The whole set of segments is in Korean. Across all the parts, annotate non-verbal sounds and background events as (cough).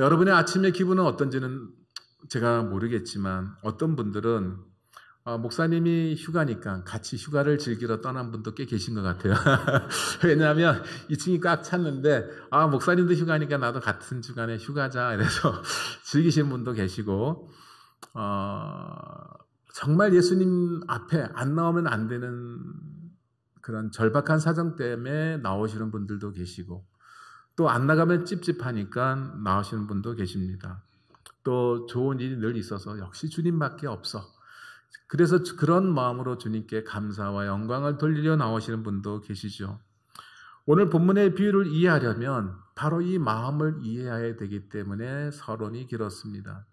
여러분의 아침의 기분은 어떤지는 제가 모르겠지만 어떤 분들은 아, 목사님이 휴가니까 같이 휴가를 즐기러 떠난 분도 꽤 계신 것 같아요. (laughs) 왜냐하면 2층이 꽉 찼는데 아 목사님도 휴가니까 나도 같은 주간에 휴가자 이래서 (laughs) 즐기신 분도 계시고 어, 정말 예수님 앞에 안 나오면 안 되는 그런 절박한 사정 때문에 나오시는 분들도 계시고 또안 나가면 찝찝하니까 나오시는 분도 계십니다. 또 좋은 일이 늘 있어서 역시 주님밖에 없어. 그래서 그런 마음으로 주님께 감사와 영광을 돌리려 나오시는 분도 계시죠. 오늘 본문의 비유를 이해하려면 바로 이 마음을 이해해야 되기 때문에 서론이 길었습니다.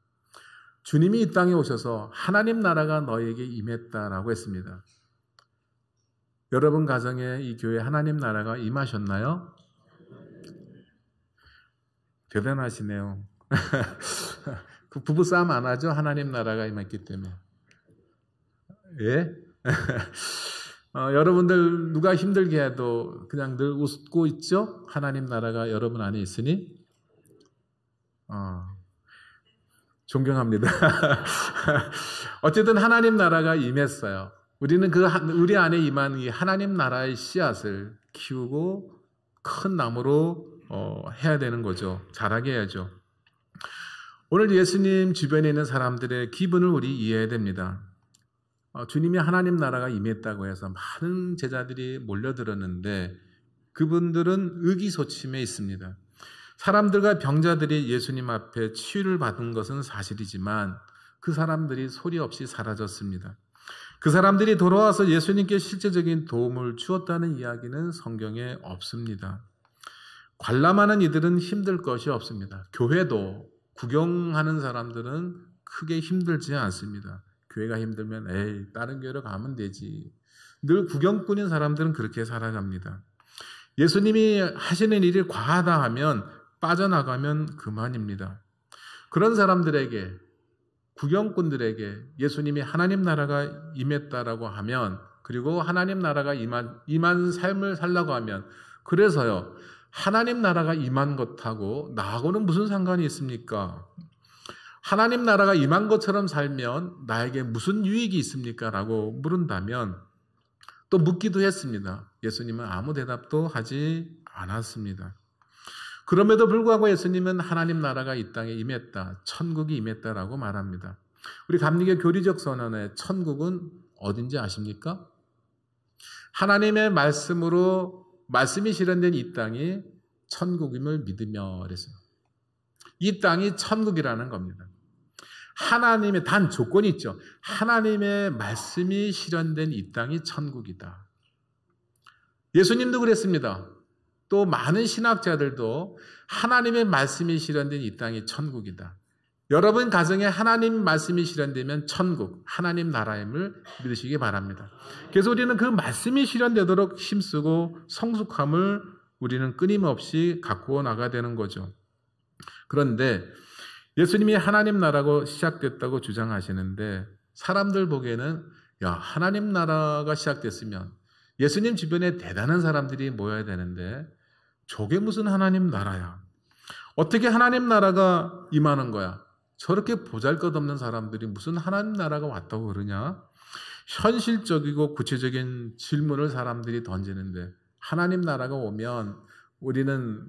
주님이 이 땅에 오셔서 하나님 나라가 너에게 임했다라고 했습니다. 여러분 가정에 이 교회 하나님 나라가 임하셨나요? 대단하시네요. (laughs) 그 부부 싸움 안 하죠? 하나님 나라가 임했기 때문에. 예? (laughs) 어, 여러분들 누가 힘들게 해도 그냥 늘 웃고 있죠? 하나님 나라가 여러분 안에 있으니 어, 존경합니다. (laughs) 어쨌든 하나님 나라가 임했어요. 우리는 그 우리 안에 임한 이 하나님 나라의 씨앗을 키우고 큰 나무로 어, 해야 되는 거죠. 잘하게 해야죠. 오늘 예수님 주변에 있는 사람들의 기분을 우리 이해해야 됩니다. 어, 주님이 하나님 나라가 임했다고 해서 많은 제자들이 몰려들었는데 그분들은 의기소침해 있습니다. 사람들과 병자들이 예수님 앞에 치유를 받은 것은 사실이지만 그 사람들이 소리 없이 사라졌습니다. 그 사람들이 돌아와서 예수님께 실제적인 도움을 주었다는 이야기는 성경에 없습니다. 관람하는 이들은 힘들 것이 없습니다. 교회도 구경하는 사람들은 크게 힘들지 않습니다. 교회가 힘들면 에이 다른 교회로 가면 되지. 늘 구경꾼인 사람들은 그렇게 살아갑니다. 예수님이 하시는 일이 과하다 하면 빠져나가면 그만입니다. 그런 사람들에게 구경꾼들에게 예수님이 하나님 나라가 임했다라고 하면 그리고 하나님 나라가 임한, 임한 삶을 살라고 하면 그래서요 하나님 나라가 임한 것하고 나하고는 무슨 상관이 있습니까? 하나님 나라가 임한 것처럼 살면 나에게 무슨 유익이 있습니까? 라고 물은다면 또 묻기도 했습니다. 예수님은 아무 대답도 하지 않았습니다. 그럼에도 불구하고 예수님은 하나님 나라가 이 땅에 임했다. 천국이 임했다라고 말합니다. 우리 감리교 교리적 선언에 천국은 어딘지 아십니까? 하나님의 말씀으로 말씀이 실현된 이 땅이 천국임을 믿으며 그랬어요. 이 땅이 천국이라는 겁니다. 하나님의 단 조건이 있죠. 하나님의 말씀이 실현된 이 땅이 천국이다. 예수님도 그랬습니다. 또 많은 신학자들도 하나님의 말씀이 실현된 이 땅이 천국이다. 여러분 가정에 하나님 말씀이 실현되면 천국, 하나님 나라임을 믿으시기 바랍니다. 그래서 우리는 그 말씀이 실현되도록 힘쓰고 성숙함을 우리는 끊임없이 갖고 나가야 되는 거죠. 그런데 예수님이 하나님 나라고 시작됐다고 주장하시는데 사람들 보기에는 야, 하나님 나라가 시작됐으면 예수님 주변에 대단한 사람들이 모여야 되는데 저게 무슨 하나님 나라야? 어떻게 하나님 나라가 임하는 거야? 저렇게 보잘것없는 사람들이 무슨 하나님 나라가 왔다고 그러냐? 현실적이고 구체적인 질문을 사람들이 던지는데 하나님 나라가 오면 우리는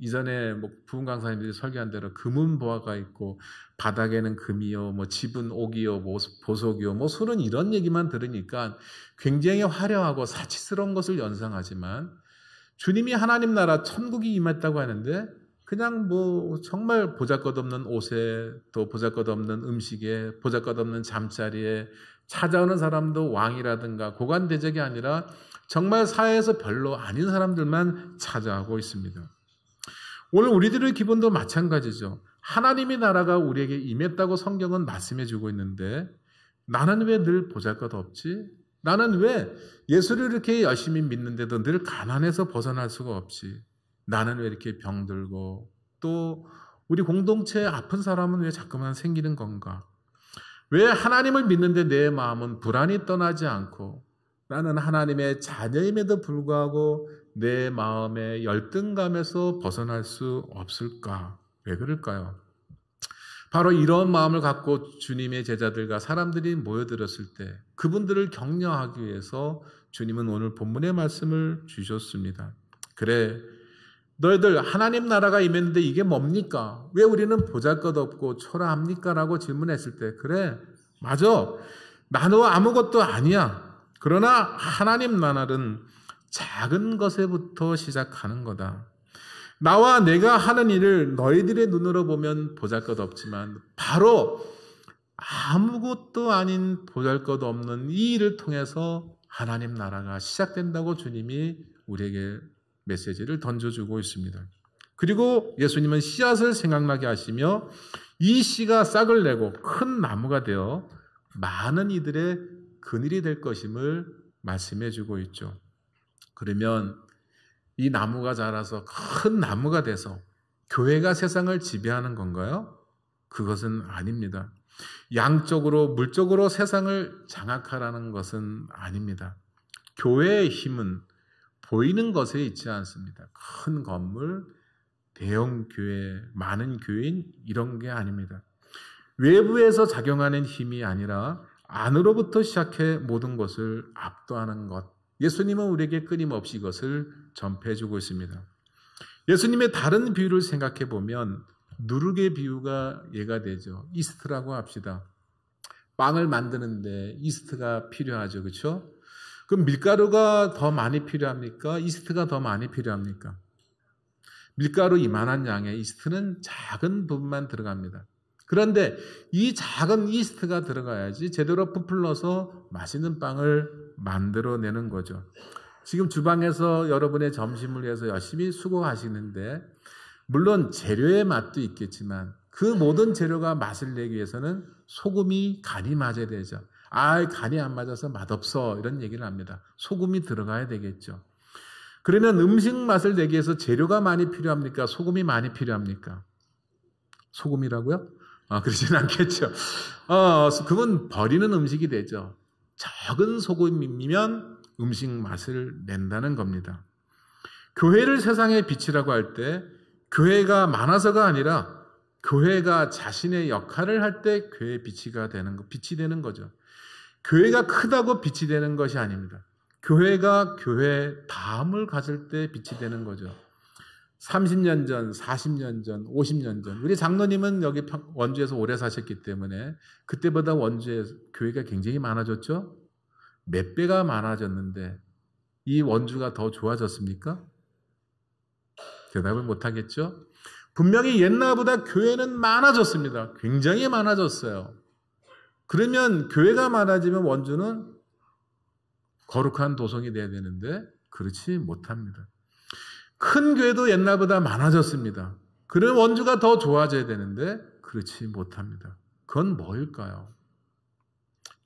이전에 뭐 부흥 강사님들이 설계한 대로 금은 보화가 있고 바닥에는 금이요, 뭐 집은 옥이요, 뭐 보석이요, 뭐 술은 이런 얘기만 들으니까 굉장히 화려하고 사치스러운 것을 연상하지만 주님이 하나님 나라 천국이 임했다고 하는데 그냥 뭐 정말 보잘것없는 옷에 또 보잘것없는 음식에 보잘것없는 잠자리에 찾아오는 사람도 왕이라든가 고관 대적이 아니라 정말 사회에서 별로 아닌 사람들만 찾아오고 있습니다. 오늘 우리들의 기분도 마찬가지죠. 하나님의 나라가 우리에게 임했다고 성경은 말씀해 주고 있는데 나는 왜 늘 보잘것없지? 나는 왜 예수를 이렇게 열심히 믿는데도 늘 가난해서 벗어날 수가 없지? 나는 왜 이렇게 병들고 또 우리 공동체에 아픈 사람은 왜 자꾸만 생기는 건가? 왜 하나님을 믿는데 내 마음은 불안이 떠나지 않고 나는 하나님의 자녀임에도 불구하고 내 마음의 열등감에서 벗어날 수 없을까? 왜 그럴까요? 바로 이런 마음을 갖고 주님의 제자들과 사람들이 모여들었을 때 그분들을 격려하기 위해서 주님은 오늘 본문의 말씀을 주셨습니다. 그래, 너희들 하나님 나라가 임했는데 이게 뭡니까? 왜 우리는 보잘것없고 초라합니까? 라고 질문했을 때 그래 맞아 나누어 아무것도 아니야. 그러나 하나님 나라는 작은 것에부터 시작하는 거다. 나와 내가 하는 일을 너희들의 눈으로 보면 보잘것없지만 바로 아무것도 아닌 보잘것없는 이 일을 통해서 하나님 나라가 시작된다고 주님이 우리에게 메시지를 던져주고 있습니다. 그리고 예수님은 씨앗을 생각나게 하시며 이 씨가 싹을 내고 큰 나무가 되어 많은 이들의 그늘이 될 것임을 말씀해 주고 있죠. 그러면 이 나무가 자라서 큰 나무가 돼서 교회가 세상을 지배하는 건가요? 그것은 아닙니다. 양적으로, 물적으로 세상을 장악하라는 것은 아닙니다. 교회의 힘은 보이는 것에 있지 않습니다. 큰 건물, 대형 교회, 많은 교인 이런 게 아닙니다. 외부에서 작용하는 힘이 아니라 안으로부터 시작해 모든 것을 압도하는 것. 예수님은 우리에게 끊임없이 이것을 전폐해 주고 있습니다. 예수님의 다른 비유를 생각해 보면 누룩의 비유가 예가 되죠. 이스트라고 합시다. 빵을 만드는데 이스트가 필요하죠. 그렇죠? 그럼 밀가루가 더 많이 필요합니까? 이스트가 더 많이 필요합니까? 밀가루 이만한 양의 이스트는 작은 부분만 들어갑니다. 그런데 이 작은 이스트가 들어가야지 제대로 부풀러서 맛있는 빵을 만들어내는 거죠. 지금 주방에서 여러분의 점심을 위해서 열심히 수고하시는데, 물론 재료의 맛도 있겠지만, 그 모든 재료가 맛을 내기 위해서는 소금이 간이 맞아야 되죠. 아, 간이 안 맞아서 맛없어. 이런 얘기를 합니다. 소금이 들어가야 되겠죠. 그러면 음식 맛을 내기 위해서 재료가 많이 필요합니까? 소금이 많이 필요합니까? 소금이라고요? 아, 그러진 않겠죠. 어, 그건 버리는 음식이 되죠. 작은 소금이면 음식 맛을 낸다는 겁니다. 교회를 세상의 빛이라고 할 때 교회가 많아서가 아니라 교회가 자신의 역할을 할 때 교회의 빛이 되는 빛이 되는 거죠. 교회가 크다고 빛이 되는 것이 아닙니다. 교회가 교회 다음을 가질 때 빛이 되는 거죠. 30년 전, 40년 전, 50년 전. 우리 장로님은 여기 원주에서 오래 사셨기 때문에 그때보다 원주에 교회가 굉장히 많아졌죠? 몇 배가 많아졌는데 이 원주가 더 좋아졌습니까? 대답을 못 하겠죠? 분명히 옛날보다 교회는 많아졌습니다. 굉장히 많아졌어요. 그러면 교회가 많아지면 원주는 거룩한 도성이 돼야 되는데 그렇지 못합니다. 큰 교회도 옛날보다 많아졌습니다. 그런 원주가 더 좋아져야 되는데 그렇지 못합니다. 그건 뭘까요?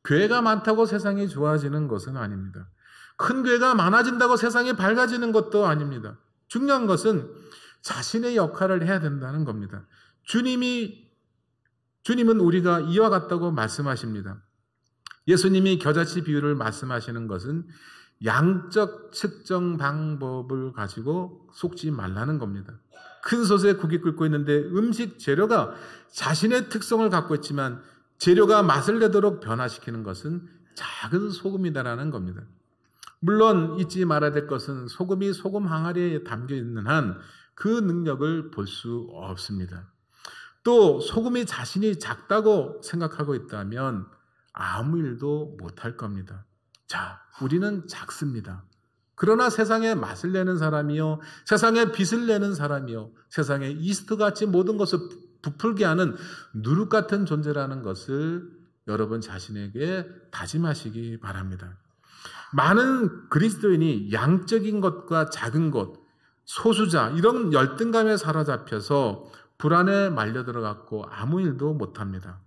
교회가 많다고 세상이 좋아지는 것은 아닙니다. 큰 교회가 많아진다고 세상이 밝아지는 것도 아닙니다. 중요한 것은 자신의 역할을 해야 된다는 겁니다. 주님이 주님은 우리가 이와 같다고 말씀하십니다. 예수님이 겨자치 비유를 말씀하시는 것은 양적 측정 방법을 가지고 속지 말라는 겁니다. 큰 솥에 국이 끓고 있는데 음식 재료가 자신의 특성을 갖고 있지만 재료가 맛을 내도록 변화시키는 것은 작은 소금이다라는 겁니다. 물론 잊지 말아야 될 것은 소금이 소금 항아리에 담겨 있는 한 그 능력을 볼 수 없습니다. 또 소금이 자신이 작다고 생각하고 있다면 아무 일도 못할 겁니다. 자, 우리는 작습니다. 그러나 세상에 맛을 내는 사람이요, 세상에 빛을 내는 사람이요, 세상에 이스트같이 모든 것을 부풀게 하는 누룩 같은 존재라는 것을 여러분 자신에게 다짐하시기 바랍니다. 많은 그리스도인이 양적인 것과 작은 것, 소수자, 이런 열등감에 사로잡혀서 불안에 말려 들어갔고 아무 일도 못 합니다.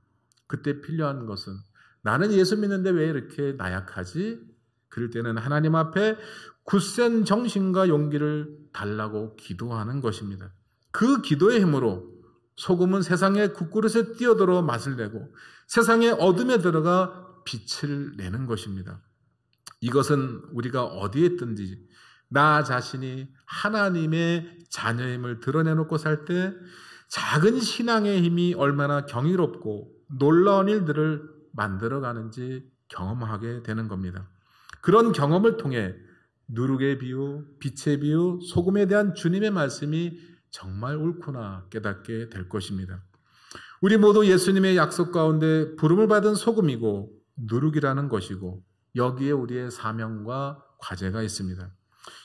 그때 필요한 것은 나는 예수 믿는데 왜 이렇게 나약하지? 그럴 때는 하나님 앞에 굳센 정신과 용기를 달라고 기도하는 것입니다. 그 기도의 힘으로 소금은 세상의 국그릇에 뛰어들어 맛을 내고 세상의 어둠에 들어가 빛을 내는 것입니다. 이것은 우리가 어디에 있든지 나 자신이 하나님의 자녀임을 드러내놓고 살때 작은 신앙의 힘이 얼마나 경이롭고 놀라운 일들을 만들어가는지 경험하게 되는 겁니다. 그런 경험을 통해 누룩의 비유, 빛의 비유, 소금에 대한 주님의 말씀이 정말 옳구나 깨닫게 될 것입니다. 우리 모두 예수님의 약속 가운데 부름을 받은 소금이고 누룩이라는 것이고 여기에 우리의 사명과 과제가 있습니다.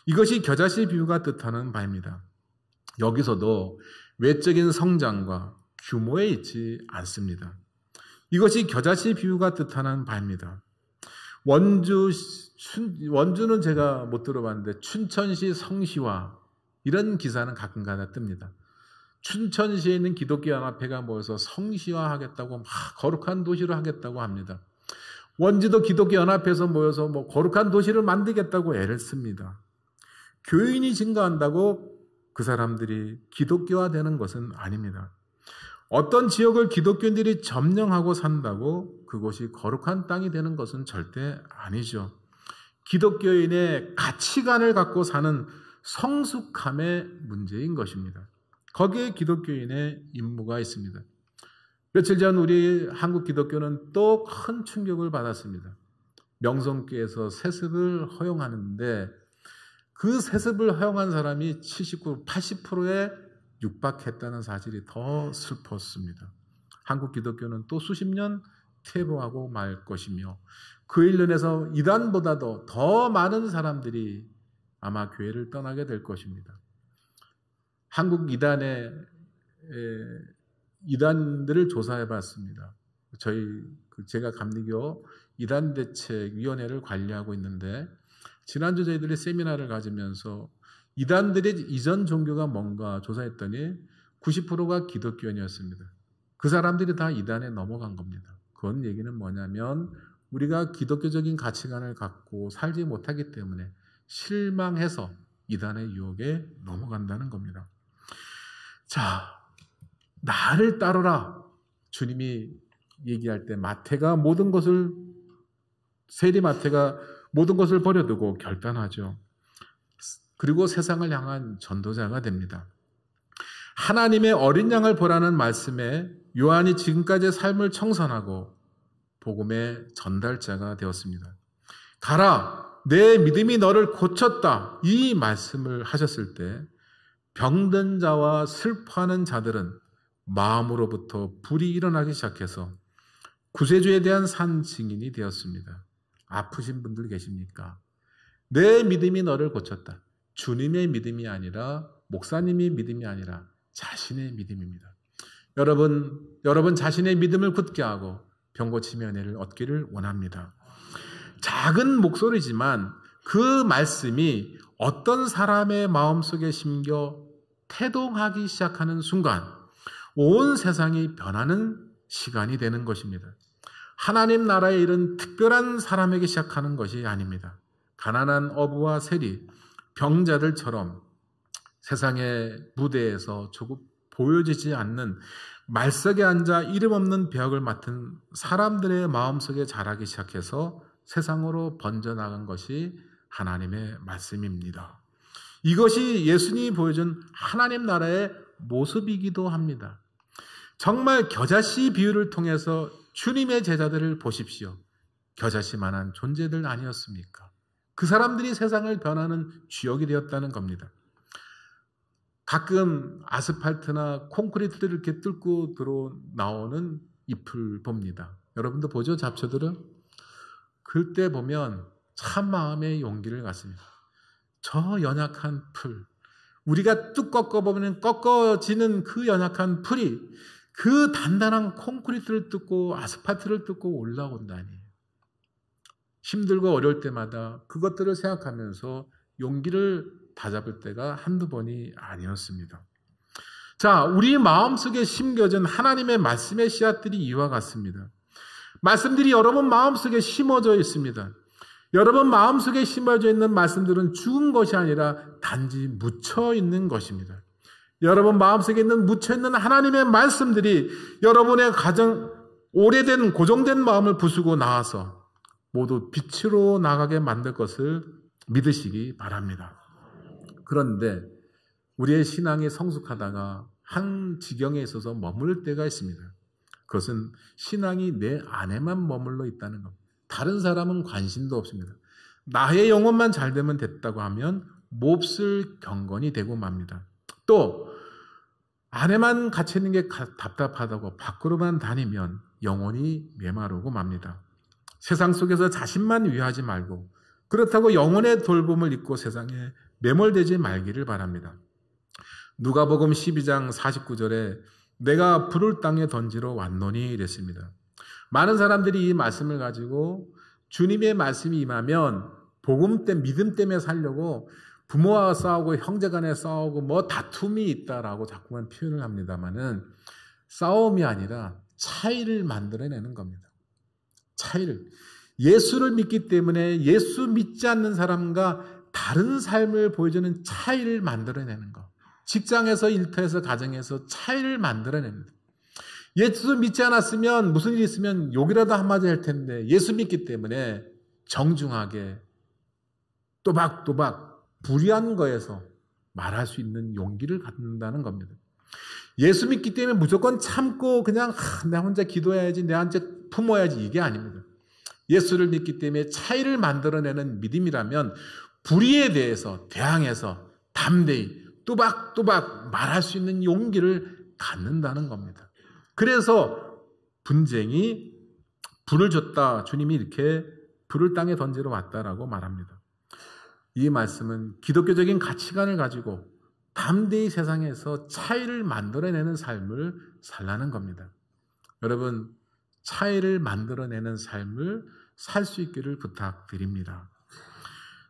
이것이 겨자씨 비유가 뜻하는 바입니다. 여기서도 외적인 성장과 규모에 있지 않습니다. 이것이 겨자씨 비유가 뜻하는 바입니다. 원주, 춘, 원주는 제가 못 들어봤는데 춘천시 성시와 이런 기사는 가끔가다 뜹니다. 춘천시에 있는 기독교 연합회가 모여서 성시화하겠다고 막 거룩한 도시로 하겠다고 합니다. 원지도 기독교 연합회에서 모여서 뭐 거룩한 도시를 만들겠다고 애를 씁니다. 교인이 증가한다고 그 사람들이 기독교화 되는 것은 아닙니다. 어떤 지역을 기독교인들이 점령하고 산다고 그곳이 거룩한 땅이 되는 것은 절대 아니죠. 기독교인의 가치관을 갖고 사는 성숙함의 문제인 것입니다. 거기에 기독교인의 임무가 있습니다. 며칠 전 우리 한국 기독교는 또 큰 충격을 받았습니다. 명성교에서 세습을 허용하는데 그 세습을 허용한 사람이 79, 80%에 육박했다는 사실이 더 슬펐습니다. 한국 기독교는 또 수십 년 퇴보하고 말 것이며 그 일련에서 이단보다도 더 많은 사람들이 아마 교회를 떠나게 될 것입니다. 한국 이단의 이단들을 조사해 봤습니다. 저희 그 제가 감리교 이단 대책 위원회를 관리하고 있는데 지난주 저희들이 세미나를 가지면서 이단들의 이전 종교가 뭔가 조사했더니 90%가 기독교인이었습니다. 그 사람들이 다 이단에 넘어간 겁니다. 그건 얘기는 뭐냐면 우리가 기독교적인 가치관을 갖고 살지 못하기 때문에 실망해서 이단의 유혹에 넘어간다는 겁니다. 자, 나를 따르라. 주님이 얘기할 때 마태가 모든 것을 세리 마태가 모든 것을 버려두고 결단하죠. 그리고 세상을 향한 전도자가 됩니다. 하나님의 어린 양을 보라는 말씀에 요한이 지금까지의 삶을 청산하고 복음의 전달자가 되었습니다. 가라! 내 믿음이 너를 고쳤다! 이 말씀을 하셨을 때 병든 자와 슬퍼하는 자들은 마음으로부터 불이 일어나기 시작해서 구세주에 대한 산 증인이 되었습니다. 아프신 분들 계십니까? 내 믿음이 너를 고쳤다. 주님의 믿음이 아니라 목사님의 믿음이 아니라 자신의 믿음입니다. 여러분, 여러분 자신의 믿음을 굳게 하고 병 고침의 은혜를 얻기를 원합니다. 작은 목소리지만 그 말씀이 어떤 사람의 마음속에 심겨 태동하기 시작하는 순간 온 세상이 변하는 시간이 되는 것입니다. 하나님 나라의 일은 특별한 사람에게 시작하는 것이 아닙니다. 가난한 어부와 세리, 병자들처럼 세상의 무대에서 조금 보여지지 않는 말석에 앉아 이름 없는 배역을 맡은 사람들의 마음속에 자라기 시작해서 세상으로 번져나간 것이 하나님의 말씀입니다. 이것이 예수님이 보여준 하나님 나라의 모습이기도 합니다. 정말 겨자씨 비유를 통해서 주님의 제자들을 보십시오. 겨자씨만한 존재들 아니었습니까? 그 사람들이 세상을 변하는 주역이 되었다는 겁니다. 가끔 아스팔트나 콘크리트를 이렇게 뚫고 들어 나오는 잎을 봅니다. 여러분도 보죠? 잡초들은? 그때 보면 참 마음의 용기를 갖습니다. 저 연약한 풀, 우리가 뚝 꺾어보면 꺾어지는 그 연약한 풀이 그 단단한 콘크리트를 뜯고 아스파트를 뜯고 올라온다니. 힘들고 어려울 때마다 그것들을 생각하면서 용기를 다잡을 때가 한두 번이 아니었습니다. 자, 우리 마음속에 심겨진 하나님의 말씀의 씨앗들이 이와 같습니다. 말씀들이 여러분 마음속에 심어져 있습니다. 여러분 마음속에 심어져 있는 말씀들은 죽은 것이 아니라 단지 묻혀 있는 것입니다. 여러분 마음속에 있는 묻혀있는 하나님의 말씀들이 여러분의 가장 오래된 고정된 마음을 부수고 나와서 모두 빛으로 나가게 만들 것을 믿으시기 바랍니다. 그런데 우리의 신앙이 성숙하다가 한 지경에 있어서 머물 때가 있습니다. 그것은 신앙이 내 안에만 머물러 있다는 겁니다. 다른 사람은 관심도 없습니다. 나의 영혼만 잘 되면 됐다고 하면 몹쓸 경건이 되고 맙니다. 또 안에만 갇히는 게 답답하다고 밖으로만 다니면 영혼이 메마르고 맙니다. 세상 속에서 자신만 위하지 말고 그렇다고 영혼의 돌봄을 잊고 세상에 매몰되지 말기를 바랍니다. 누가복음 12장 49절에 내가 불을 땅에 던지러 왔노니 이랬습니다. 많은 사람들이 이 말씀을 가지고 주님의 말씀이 임하면 복음 때 믿음 때문에 살려고 부모와 싸우고 형제 간에 싸우고 뭐 다툼이 있다라고 자꾸만 표현을 합니다만은 싸움이 아니라 차이를 만들어내는 겁니다. 차이를. 예수를 믿기 때문에 예수 믿지 않는 사람과 다른 삶을 보여주는 차이를 만들어내는 것. 직장에서 일터에서 가정에서 차이를 만들어냅니다. 예수 믿지 않았으면 무슨 일이 있으면 욕이라도 한마디 할 텐데 예수 믿기 때문에 정중하게 또박또박 불의한 거에서 말할 수 있는 용기를 갖는다는 겁니다. 예수 믿기 때문에 무조건 참고 그냥 하, 나 혼자 기도해야지 내 혼자 품어야지 이게 아닙니다. 예수를 믿기 때문에 차이를 만들어내는 믿음이라면 불의에 대해서 대항해서 담대히 또박또박 말할 수 있는 용기를 갖는다는 겁니다. 그래서 분쟁이 불을 줬다. 주님이 이렇게 불을 땅에 던지러 왔다라고 말합니다. 이 말씀은 기독교적인 가치관을 가지고 담대히 세상에서 차이를 만들어내는 삶을 살라는 겁니다. 여러분, 차이를 만들어내는 삶을 살 수 있기를 부탁드립니다.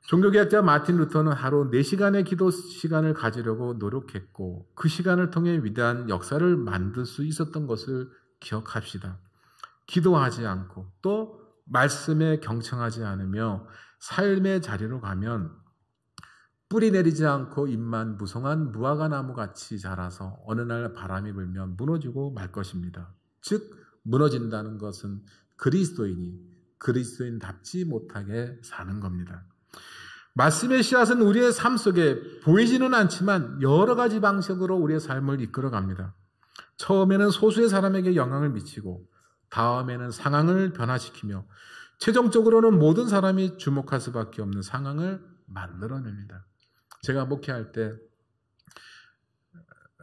종교개혁자 마틴 루터는 하루 4시간의 기도 시간을 가지려고 노력했고 그 시간을 통해 위대한 역사를 만들 수 있었던 것을 기억합시다. 기도하지 않고 또 말씀에 경청하지 않으며 삶의 자리로 가면 뿌리 내리지 않고 잎만 무성한 무화과 나무 같이 자라서 어느 날 바람이 불면 무너지고 말 것입니다. 즉 무너진다는 것은 그리스도인이 그리스도인답지 못하게 사는 겁니다. 말씀의 씨앗은 우리의 삶 속에 보이지는 않지만 여러 가지 방식으로 우리의 삶을 이끌어 갑니다. 처음에는 소수의 사람에게 영향을 미치고 다음에는 상황을 변화시키며 최종적으로는 모든 사람이 주목할 수밖에 없는 상황을 만들어냅니다. 제가 목회할 때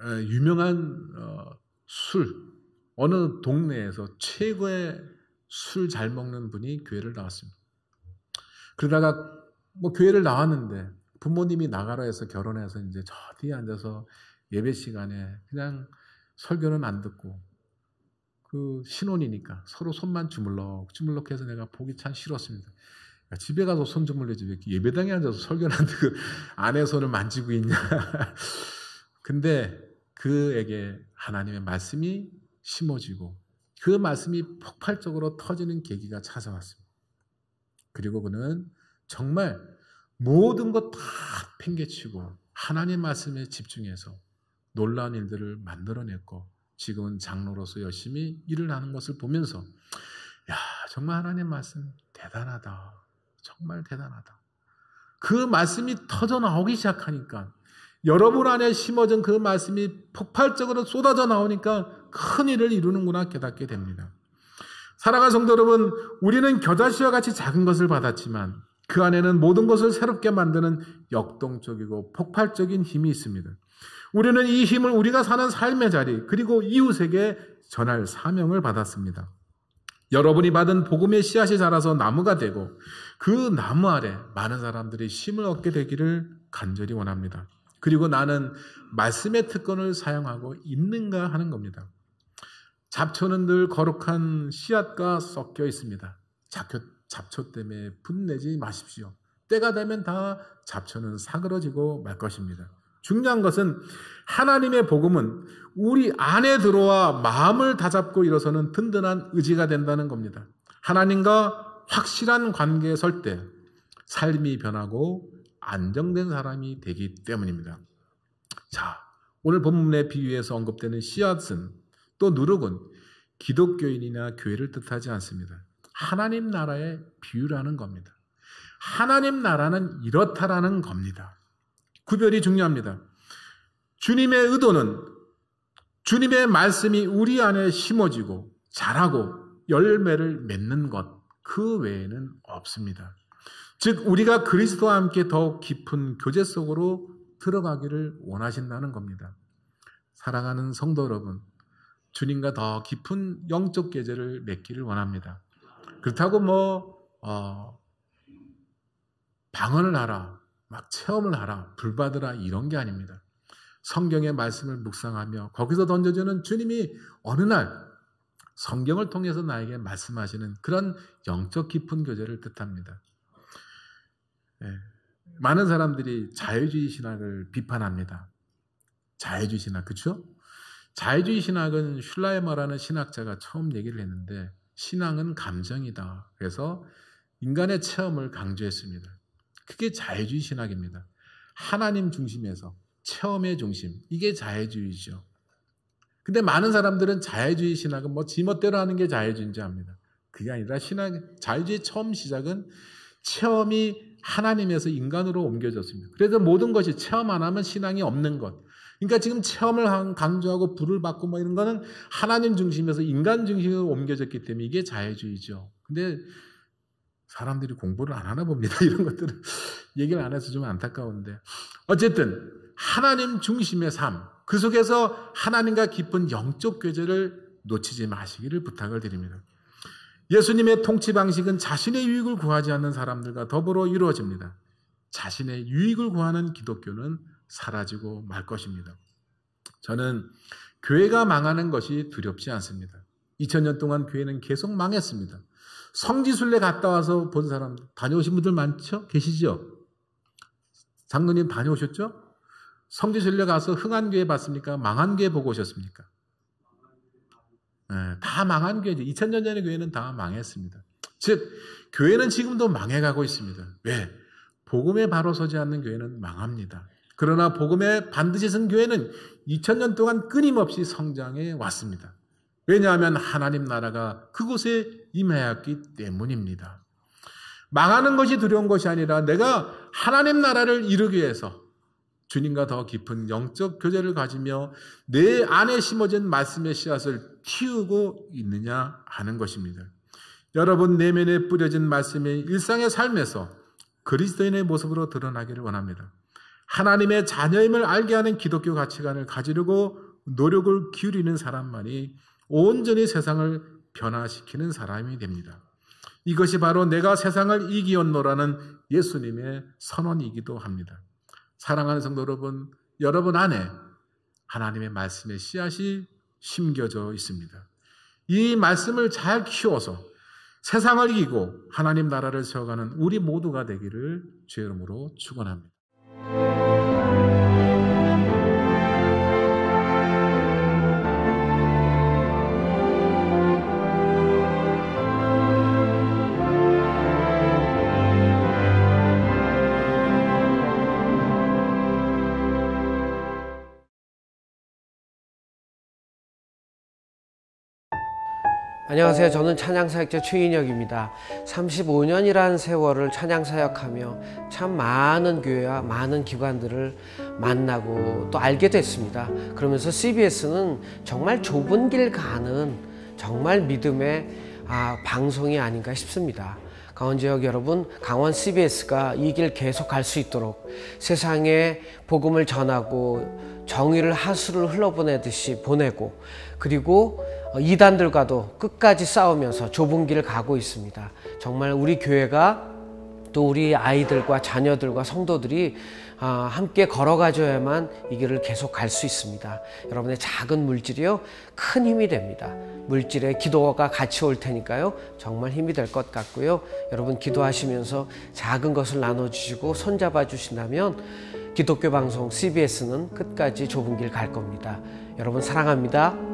어, 유명한 어, 술 어느 동네에서 최고의 술 잘 먹는 분이 교회를 나왔습니다. 그러다가 뭐 교회를 나왔는데 부모님이 나가라 해서 결혼해서 이제 저 뒤에 앉아서 예배 시간에 그냥 설교는 안 듣고 그 신혼이니까 서로 손만 주물럭 주물럭해서 내가 보기 참 싫었습니다. 그러니까 집에 가서 손 주물러지 왜 예배당에 앉아서 설교하는데 그 아내 손을 만지고 있냐. (laughs) 근데 그에게 하나님의 말씀이 심어지고 그 말씀이 폭발적으로 터지는 계기가 찾아왔습니다. 그리고 그는 정말 모든 것 다 팽개치고 하나님 말씀에 집중해서 놀라운 일들을 만들어냈고 지금은 장로로서 열심히 일을 하는 것을 보면서 야 정말 하나님 말씀 대단하다 정말 대단하다 그 말씀이 터져 나오기 시작하니까 여러분 안에 심어진 그 말씀이 폭발적으로 쏟아져 나오니까 큰 일을 이루는구나 깨닫게 됩니다. 사랑하는 성도 여러분, 우리는 겨자씨와 같이 작은 것을 받았지만 그 안에는 모든 것을 새롭게 만드는 역동적이고 폭발적인 힘이 있습니다. 우리는 이 힘을 우리가 사는 삶의 자리, 그리고 이웃에게 전할 사명을 받았습니다. 여러분이 받은 복음의 씨앗이 자라서 나무가 되고 그 나무 아래 많은 사람들이 힘을 얻게 되기를 간절히 원합니다. 그리고 나는 말씀의 특권을 사용하고 있는가 하는 겁니다. 잡초는 늘 거룩한 씨앗과 섞여 있습니다. 잡초, 잡초 때문에 분내지 마십시오. 때가 되면 다 잡초는 사그러지고 말 것입니다. 중요한 것은 하나님의 복음은 우리 안에 들어와 마음을 다잡고 일어서는 든든한 의지가 된다는 겁니다. 하나님과 확실한 관계에 설 때 삶이 변하고 안정된 사람이 되기 때문입니다. 자, 오늘 본문의 비유에서 언급되는 씨앗은 또 누룩은 기독교인이나 교회를 뜻하지 않습니다. 하나님 나라의 비유라는 겁니다. 하나님 나라는 이렇다라는 겁니다. 구별이 중요합니다. 주님의 의도는 주님의 말씀이 우리 안에 심어지고 자라고 열매를 맺는 것, 그 외에는 없습니다. 즉, 우리가 그리스도와 함께 더욱 깊은 교제 속으로 들어가기를 원하신다는 겁니다. 사랑하는 성도 여러분, 주님과 더 깊은 영적 계제를 맺기를 원합니다. 그렇다고 뭐, 어, 방언을 하라, 막 체험을 하라, 불받으라 이런 게 아닙니다. 성경의 말씀을 묵상하며 거기서 던져주는 주님이 어느 날 성경을 통해서 나에게 말씀하시는 그런 영적 깊은 교제를 뜻합니다. 예, 많은 사람들이 자유주의 신학을 비판합니다. 자유주의 신학, 그쵸? 자유주의 신학은 슐라이머라는 신학자가 처음 얘기를 했는데, 신앙은 감정이다. 그래서 인간의 체험을 강조했습니다. 그게 자유주의 신학입니다. 하나님 중심에서 체험의 중심. 이게 자유주의죠. 근데 많은 사람들은 자유주의 신학은 뭐 지멋대로 하는 게 자유주의인지 압니다. 그게 아니라 신학, 자유주의 처음 시작은 체험이 하나님에서 인간으로 옮겨졌습니다. 그래서 모든 것이 체험 안 하면 신앙이 없는 것. 그러니까 지금 체험을 강조하고 불을 받고 뭐 이런 거는 하나님 중심에서 인간 중심으로 옮겨졌기 때문에 이게 자유주의죠. 근데 사람들이 공부를 안 하나 봅니다. (laughs) 이런 것들은 얘기를 안 해서 좀 안타까운데. 어쨌든 하나님 중심의 삶, 그 속에서 하나님과 깊은 영적 교제를 놓치지 마시기를 부탁을 드립니다. 예수님의 통치 방식은 자신의 유익을 구하지 않는 사람들과 더불어 이루어집니다. 자신의 유익을 구하는 기독교는 사라지고 말 것입니다. 저는 교회가 망하는 것이 두렵지 않습니다. 2000년 동안 교회는 계속 망했습니다. 성지순례 갔다 와서 본 사람 다녀오신 분들 많죠? 계시죠? 장로님 다녀오셨죠? 성지순례 가서 흥한 교회 봤습니까? 망한 교회 보고 오셨습니까? 네, 다 망한 교회죠. 2000년 전의 교회는 다 망했습니다. 즉 교회는 지금도 망해가고 있습니다. 왜? 복음에 바로 서지 않는 교회는 망합니다. 그러나 복음에 반드시 선 교회는 2000년 동안 끊임없이 성장해 왔습니다. 왜냐하면 하나님 나라가 그곳에 임하였기 때문입니다. 망하는 것이 두려운 것이 아니라 내가 하나님 나라를 이루기 위해서 주님과 더 깊은 영적 교제를 가지며 내 안에 심어진 말씀의 씨앗을 키우고 있느냐 하는 것입니다. 여러분 내면에 뿌려진 말씀이 일상의 삶에서 그리스도인의 모습으로 드러나기를 원합니다. 하나님의 자녀임을 알게 하는 기독교 가치관을 가지려고 노력을 기울이는 사람만이 온전히 세상을 변화시키는 사람이 됩니다. 이것이 바로 내가 세상을 이기었노라는 예수님의 선언이기도 합니다. 사랑하는 성도 여러분, 여러분 안에 하나님의 말씀의 씨앗이 심겨져 있습니다. 이 말씀을 잘 키워서 세상을 이기고 하나님 나라를 세워가는 우리 모두가 되기를 죄 이름으로 축원합니다. 안녕하세요. 어. 저는 찬양사역자 최인혁입니다. 35년이라는 세월을 찬양사역하며 참 많은 교회와 많은 기관들을 만나고 또 알게 됐습니다. 그러면서 CBS는 정말 좁은 길 가는 정말 믿음의 아, 방송이 아닌가 싶습니다. 강원 지역 여러분, 강원 CBS가 이 길 계속 갈 수 있도록 세상에 복음을 전하고 정의를 하수를 흘러보내듯이 보내고 그리고 어, 이단들과도 끝까지 싸우면서 좁은 길을 가고 있습니다. 정말 우리 교회가 또 우리 아이들과 자녀들과 성도들이 아, 함께 걸어가줘야만 이 길을 계속 갈 수 있습니다. 여러분의 작은 물질이요 큰 힘이 됩니다. 물질에 기도가 같이 올 테니까요 정말 힘이 될 것 같고요. 여러분 기도하시면서 작은 것을 나눠주시고 손잡아 주신다면 기독교 방송 CBS는 끝까지 좁은 길 갈 겁니다. 여러분 사랑합니다.